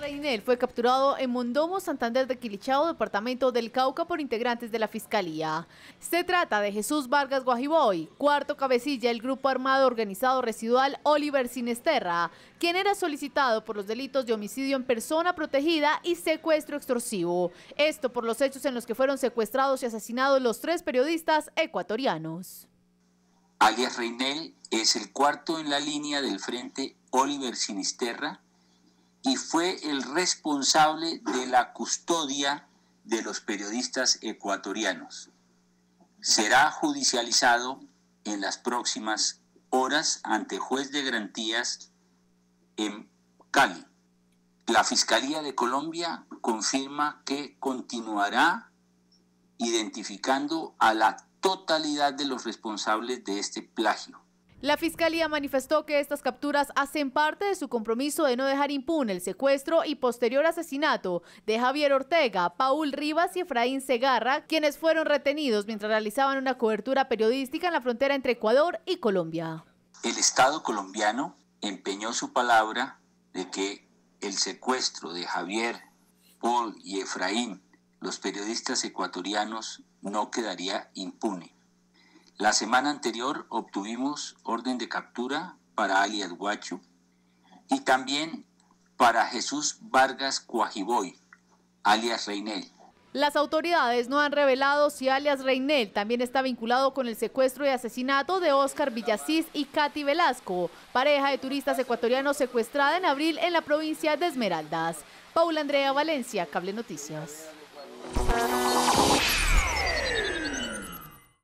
Reinel fue capturado en Mondomo, Santander de Quilichao, departamento del Cauca, por integrantes de la Fiscalía. Se trata de Jesús Vargas Guajiboy, cuarto cabecilla del Grupo Armado Organizado Residual Oliver Sinesterra, quien era solicitado por los delitos de homicidio en persona protegida y secuestro extorsivo. Esto por los hechos en los que fueron secuestrados y asesinados los tres periodistas ecuatorianos. Alias Reinel es el cuarto en la línea del frente Oliver Sinisterra, y fue el responsable de la custodia de los periodistas ecuatorianos. Será judicializado en las próximas horas ante juez de garantías en Cali. La Fiscalía de Colombia confirma que continuará identificando a la totalidad de los responsables de este plagio. La Fiscalía manifestó que estas capturas hacen parte de su compromiso de no dejar impune el secuestro y posterior asesinato de Javier Ortega, Paul Rivas y Efraín Segarra, quienes fueron retenidos mientras realizaban una cobertura periodística en la frontera entre Ecuador y Colombia. El Estado colombiano empeñó su palabra de que el secuestro de Javier, Paul y Efraín, los periodistas ecuatorianos, no quedaría impune. La semana anterior obtuvimos orden de captura para alias Guacho y también para Jesús Vargas Cuajiboy, alias Reinel. Las autoridades no han revelado si alias Reinel también está vinculado con el secuestro y asesinato de Oscar Villasís y Katy Velasco, pareja de turistas ecuatorianos secuestrada en abril en la provincia de Esmeraldas. Paula Andrea Valencia, Cable Noticias.